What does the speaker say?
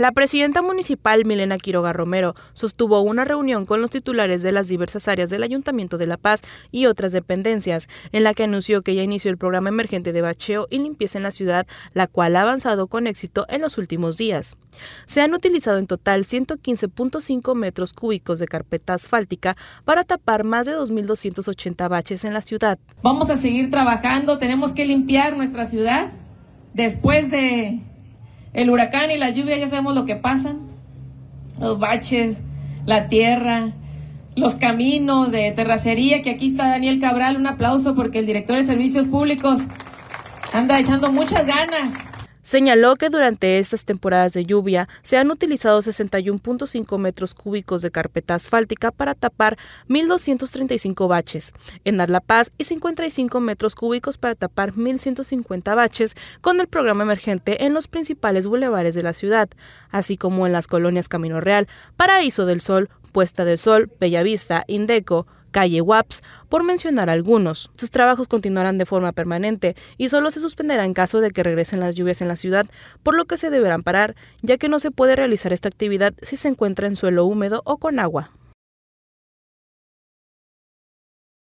La presidenta municipal Milena Quiroga Romero sostuvo una reunión con los titulares de las diversas áreas del Ayuntamiento de La Paz y otras dependencias, en la que anunció que ya inició el programa emergente de bacheo y limpieza en la ciudad, la cual ha avanzado con éxito en los últimos días. Se han utilizado en total 115.5 metros cúbicos de carpeta asfáltica para tapar más de 2.280 baches en la ciudad. Vamos a seguir trabajando, tenemos que limpiar nuestra ciudad después de el huracán y la lluvia ya sabemos lo que pasan. Los baches, la tierra, los caminos de terracería, que aquí está Daniel Cabral, un aplauso porque el director de servicios públicos anda echando muchas ganas. Señaló que durante estas temporadas de lluvia se han utilizado 61.5 metros cúbicos de carpeta asfáltica para tapar 1.235 baches en La Paz y 55 metros cúbicos para tapar 1.150 baches con el programa emergente en los principales bulevares de la ciudad, así como en las colonias Camino Real, Paraíso del Sol, Puesta del Sol, Bellavista, Indeco, Calle WAPS, por mencionar algunos. Sus trabajos continuarán de forma permanente y solo se suspenderá en caso de que regresen las lluvias en la ciudad, por lo que se deberán parar, ya que no se puede realizar esta actividad si se encuentra en suelo húmedo o con agua.